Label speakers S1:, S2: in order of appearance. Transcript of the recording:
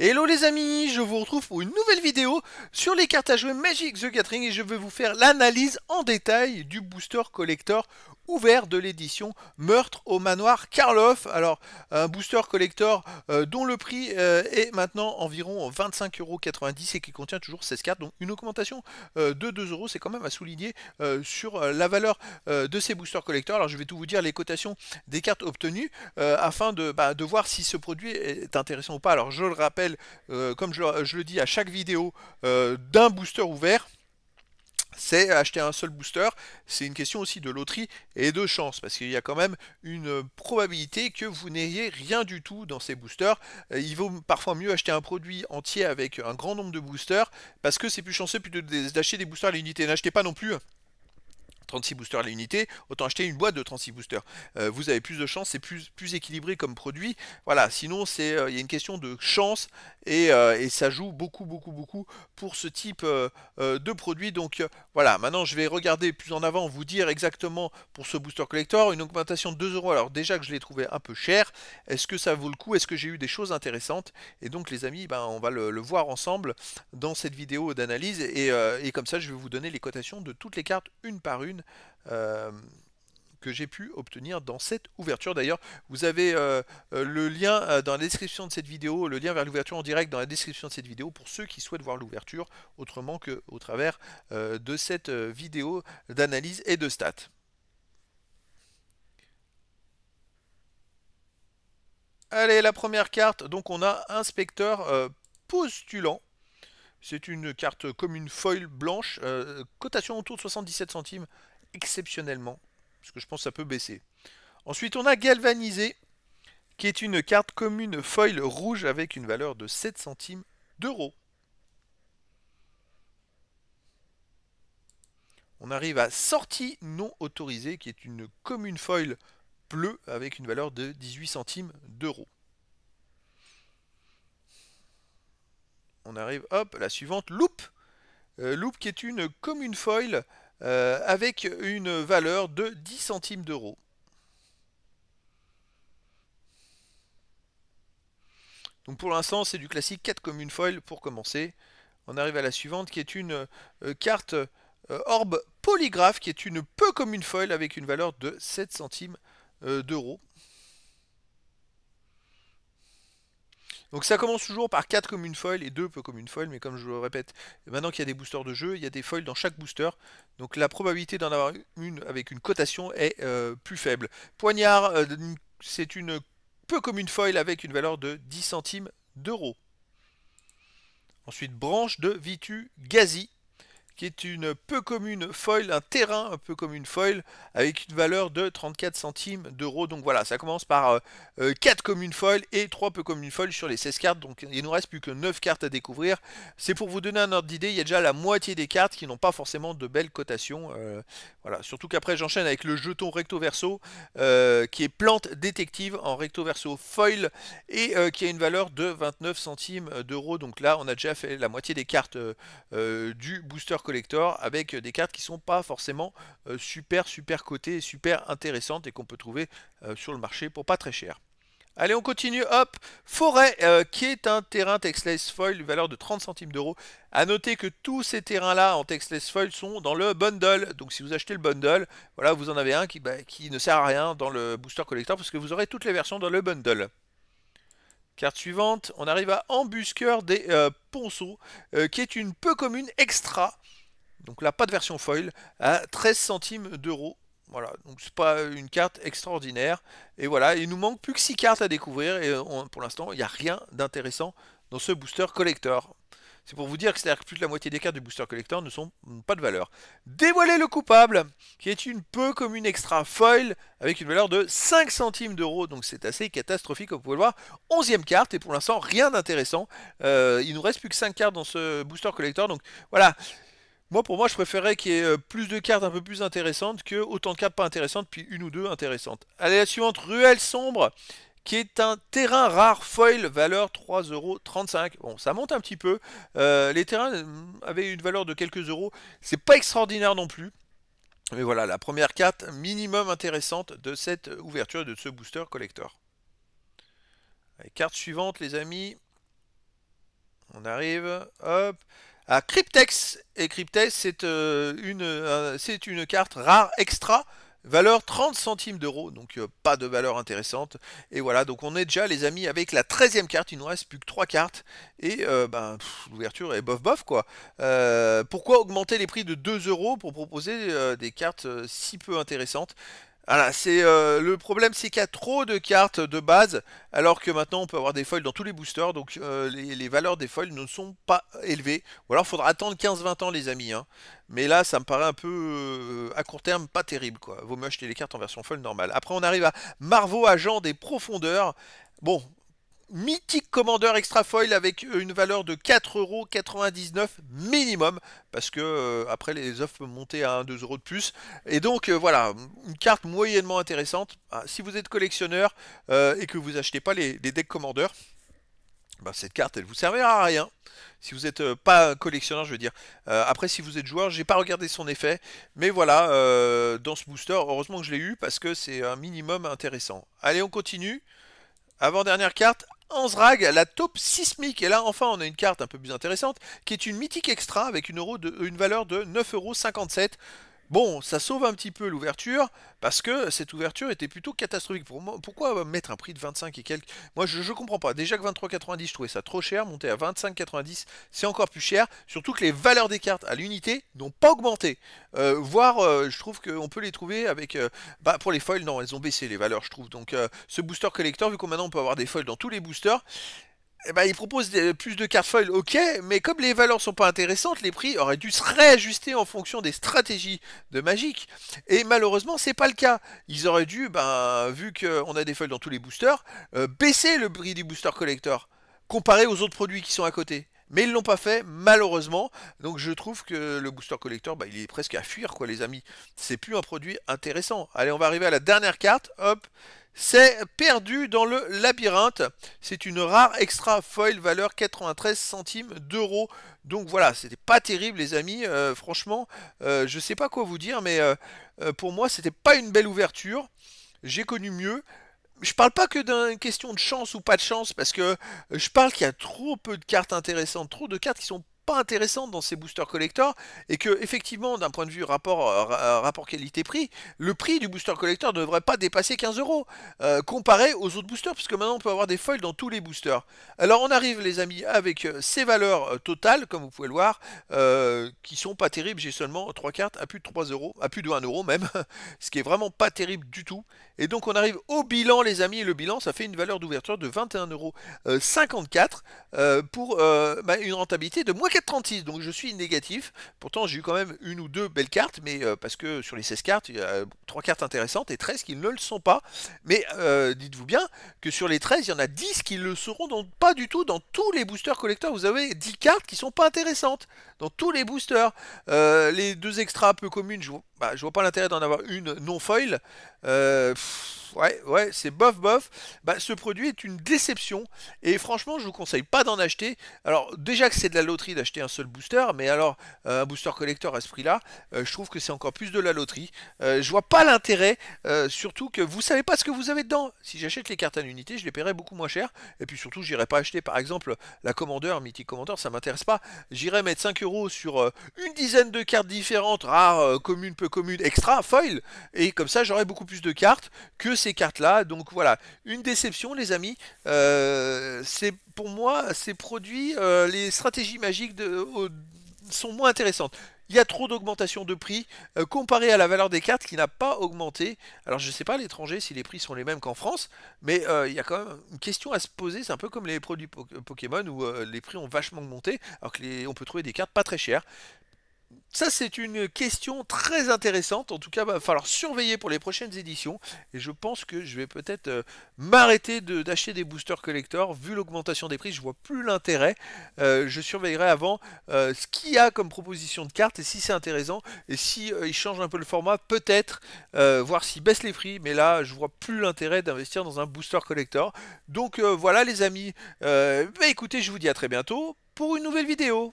S1: Hello les amis, je vous retrouve pour une nouvelle vidéo sur les cartes à jouer Magic the Gathering et je vais vous faire l'analyse en détail du booster collector ouvert de l'édition Meurtre au manoir Karloff. Alors un booster collector euh, dont le prix euh, est maintenant environ 25,90€ et qui contient toujours 16 cartes, donc une augmentation euh, de 2€, c'est quand même à souligner sur la valeur de ces boosters collector. Alors je vais tout vous dire les cotations des cartes obtenues afin bah, de voir si ce produit est intéressant ou pas. Alors je le rappelle euh, comme je, le dis à chaque vidéo, euh, d'un booster ouvert, c'est acheter un seul booster. C'est une question aussi de loterie et de chance, parce qu'il y a quand même une probabilité que vous n'ayez rien du tout dans ces boosters. Euh, il vaut parfois mieux acheter un produit entier avec un grand nombre de boosters, parce que c'est plus chanceux plutôt d'acheter des boosters à l'unité. N'achetez pas non plus hein. 36 boosters à l'unité, autant acheter une boîte de 36 boosters. Euh, vous avez plus de chance, c'est plus, plus équilibré comme produit. Voilà, sinon c'est euh, il y a une question de chance euh, et, ça joue beaucoup beaucoup beaucoup pour ce type de produit. Donc voilà, maintenant je vais regarder plus en avant, vous dire exactement pour ce booster collector, une augmentation de 2 euros. Alors déjà que je l'ai trouvé un peu cher, est-ce que ça vaut le coup Est-ce que j'ai eu des choses intéressantes Et donc les amis, ben, on va le, voir ensemble dans cette vidéo d'analyse et comme ça je vais vous donner les cotations de toutes les cartes une par une. Euh, que j'ai pu obtenir dans cette ouverture. D'ailleurs, vous avez euh, euh, le lien dans la description de cette vidéo, le lien vers l'ouverture en direct dans la description de cette vidéo pour ceux qui souhaitent voir l'ouverture autrement que au travers de cette vidéo d'analyse et de stats. Allez, la première carte, donc on a inspecteur postulant. C'est une carte commune foil blanche, euh, cotation autour de 77 centimes, exceptionnellement, parce que je pense que ça peut baisser. Ensuite, on a Galvanisé, qui est une carte commune foil rouge avec une valeur de 7 centimes d'euros. On arrive à Sortie non autorisée, qui est une commune foil bleue avec une valeur de 18 centimes d'euros. on arrive, hop, la suivante, Loop. Euh, loop qui est une commune foil euh, avec une valeur de 10 centimes d'euros. Donc pour l'instant, c'est du classique 4 communes foil pour commencer. On arrive à la suivante qui est une euh, carte orbe polygraphe qui est une peu commune foil avec une valeur de 7 centimes d'euros. Donc ça commence toujours par 4 communes une foil et 2 peu comme une foil, mais comme je le répète, maintenant qu'il y a des boosters de jeu, il y a des foils dans chaque booster, donc la probabilité d'en avoir une avec une cotation est euh, plus faible. Poignard, euh, c'est une peu comme une foil avec une valeur de 10 centimes d'euros. Ensuite, branche de Vitu Gazi, qui est une peu commune foil, un terrain un peu comme une foil, avec une valeur de 34 centimes d'euros. Donc voilà, ça commence par euh, euh, quatre 4 communes foil et 3 peu communes foil sur les 16 cartes. Donc il nous reste plus que 9 cartes à découvrir. C'est pour vous donner un ordre d'idée, il y a déjà la moitié des cartes qui n'ont pas forcément de belles cotations. Euh, voilà, surtout qu'après j'enchaîne avec le jeton recto verso, qui est plante détective en recto verso foil, et qui a une valeur de 29 centimes d'euros. Donc là, on a déjà fait la moitié des cartes du booster collection avec euh, des cartes qui sont pas forcément euh, super super cotées, super intéressantes et qu'on peut trouver euh, sur le marché pour pas très cher. Allez, on continue, hop Forêt, qui est un terrain textless foil, valeur de 30 centimes d'euros. à noter que tous ces terrains-là en textless foil sont dans le bundle. Donc si vous achetez le bundle, voilà, vous en avez un qui, bah, qui ne sert à rien dans le booster collector, parce que vous aurez toutes les versions dans le bundle. Carte suivante, on arrive à Embusqueur des Ponceaux, qui est une peu commune extra donc là, pas de version foil, à hein, 13 centimes d'euros. Voilà, donc c'est pas une carte extraordinaire. Et voilà, il nous manque plus que 6 cartes à découvrir. Et euh, pour l'instant, il n'y a rien d'intéressant dans ce booster collector. C'est pour vous dire que cest que plus de la moitié des cartes du booster collector ne sont pas de valeur. Dévoiler le coupable, qui est une peu comme une extra foil, avec une valeur de 5 centimes d'euros, donc c'est assez catastrophique, comme vous pouvez le voir. 11 carte, et pour l'instant rien d'intéressant. Euh, il nous reste plus que 5 cartes dans ce booster collector, donc voilà. Moi, pour moi, je préférais qu'il y ait euh, plus de cartes un peu plus intéressantes que autant de cartes pas intéressantes, puis une ou deux intéressantes. Allez, la suivante, Ruelle Sombre, qui est un terrain rare foil, valeur 3,35€. Bon, ça monte un petit peu. Euh, les terrains euh, avaient une valeur de quelques euros. C'est pas extraordinaire non plus. Mais voilà, la première carte minimum intéressante de cette ouverture, de ce booster collector. Allez, carte suivante, les amis. On arrive. Hop. Cryptex. Et Cryptex, euh, euh, c'est une, carte rare extra, valeur 30 centimes d'euros, donc euh, pas de valeur intéressante. Et voilà, donc on est déjà, les amis, avec la 13e carte. Il nous reste plus que 3 cartes. Et ben, l'ouverture est bof bof, quoi. pourquoi augmenter les prix de 2 euros pour proposer des cartes si peu intéressantes voilà, c'est euh, le problème, c'est qu'il y a trop de cartes de base, alors que maintenant on peut avoir des foils dans tous les boosters, donc euh, les, valeurs des foils ne sont pas élevées. Ou alors faudra attendre 15-20 ans, les amis. Hein. Mais là, ça me paraît un peu euh, à court terme pas terrible, quoi. vous m'achetez les cartes en version foil normale. Après, on arrive à Marvo, agent des profondeurs. Bon, mythique commandeur extrafoil avec euh, une valeur de 4,99€ minimum parce que euh, après les offres peuvent monter à 1-2€ de plus et donc euh, voilà une carte moyennement intéressante ah, si vous êtes collectionneur et que vous achetez pas les, decks commandeurs bah, cette carte elle vous servira à rien si vous n'êtes pas collectionneur, je veux dire. après, si vous êtes joueur, j'ai pas regardé son effet, mais voilà, dans ce booster, heureusement que je l'ai eu parce que c'est un minimum intéressant. Allez, on continue. Avant dernière carte, Anzrag, la taupe sismique. Et là, enfin, on a une carte un peu plus intéressante, qui est une mythique extra avec une, euro de, une valeur de 9,57€. Bon, ça sauve un petit peu l'ouverture, parce que cette ouverture était plutôt catastrophique. Pour moi, pourquoi mettre un prix de 25 et quelques Moi, je ne comprends pas. Déjà que 23,90, je trouvais ça trop cher. Monter à 25,90, c'est encore plus cher. Surtout que les valeurs des cartes à l'unité n'ont pas augmenté. Euh, voire, euh, je trouve qu'on peut les trouver avec... Euh, bah, pour les foils, non, elles ont baissé les valeurs, je trouve. Donc, ce booster collector, vu qu'on maintenant peut avoir des foils dans tous les boosters, eh ben, ils proposent plus de cartes foil, ok, mais comme les valeurs sont pas intéressantes, les prix auraient dû se réajuster en fonction des stratégies de Magic. Et malheureusement, c'est pas le cas. Ils auraient dû, ben, vu qu'on a des feuilles dans tous les boosters, euh, baisser le prix du booster collector comparé aux autres produits qui sont à côté mais ils l'ont pas fait malheureusement. Donc je trouve que le booster collector, bah, il est presque à fuir quoi les amis. C'est plus un produit intéressant. Allez, on va arriver à la dernière carte. Hop, c'est perdu dans le labyrinthe. C'est une rare extra foil valeur 93 centimes d'euros. Donc voilà, c'était pas terrible les amis. Euh, franchement, je euh, je sais pas quoi vous dire, mais euh, pour moi c'était pas une belle ouverture. J'ai connu mieux je parle pas que d'une question de chance ou pas de chance, parce que euh, je parle qu'il y a trop peu de cartes intéressantes, trop de cartes qui sont pas intéressant dans ces boosters collector et que effectivement d'un point de vue rapport, euh, euh, rapport qualité-prix, le prix du booster collector ne devrait pas dépasser 15 euros euh, comparé aux autres boosters puisque maintenant on peut avoir des foils dans tous les boosters. Alors on arrive les amis avec ces valeurs totales comme vous pouvez le voir qui sont pas terribles, j'ai seulement trois cartes à plus de 3 euros, à plus de 1 euro même, ce qui est vraiment pas terrible du tout. Et donc on arrive au bilan les amis le bilan ça fait une valeur d'ouverture de euros pour bah, une rentabilité de moins 4,36, donc je suis négatif. Pourtant, j'ai eu quand même une ou deux belles cartes, mais euh, parce que sur les 16 cartes, il y a 3 euh, cartes intéressantes et 13 qui ne le sont pas. Mais euh, dites-vous bien que sur les 13, il y en a 10 qui le seront donc pas du tout dans tous les boosters collecteurs. Vous avez 10 cartes qui sont pas intéressantes dans tous les boosters. les deux extras peu communes, je vois, bah, vois pas l'intérêt d'en avoir une non foil ouais, ouais, c'est bof, bof. Bah, ce produit est une déception. Et franchement, je vous conseille pas d'en acheter. Alors, déjà que c'est de la loterie d'acheter un seul booster, mais alors, euh, un booster collector à ce prix-là, euh, je trouve que c'est encore plus de la loterie. Euh, je vois pas l'intérêt, surtout que vous savez pas ce que vous avez dedans. Si j'achète les cartes à l'unité, je les paierai beaucoup moins cher. Et puis surtout, j'irai pas acheter, par exemple, la commandeur, Mythic commandeur, ça m'intéresse pas. J'irai mettre 5 euros sur une dizaine de cartes différentes, rares, communes, peu communes, extra, foil. Et comme ça, j'aurai beaucoup plus de cartes que cartes-là. Donc voilà, une déception, les amis. Euh, c'est pour moi, ces produits, euh, les stratégies magiques de, haut sont moins intéressantes. Il y a trop d'augmentation de prix euh, comparé à la valeur des cartes qui n'a pas augmenté. Alors je ne sais pas à l'étranger si les prix sont les mêmes qu'en France, mais il y a quand même une question à se poser. C'est un peu comme les produits Pokémon où les prix ont vachement augmenté, alors que les, on peut trouver des cartes pas très chères ça, c'est une question très intéressante. En tout cas, va falloir surveiller pour les prochaines éditions. Et je pense que je vais peut-être euh, m'arrêter d'acheter des boosters collector. Vu l'augmentation des prix, je vois plus l'intérêt. Euh, je surveillerai avant euh, ce qu'il y a comme proposition de cartes et si c'est intéressant. Et si il change un peu le format, peut-être voir s'il baisse les prix. Mais là, je vois plus l'intérêt d'investir dans un booster collector. Donc voilà, les amis. Bah, écoutez, je vous dis à très bientôt pour une nouvelle vidéo.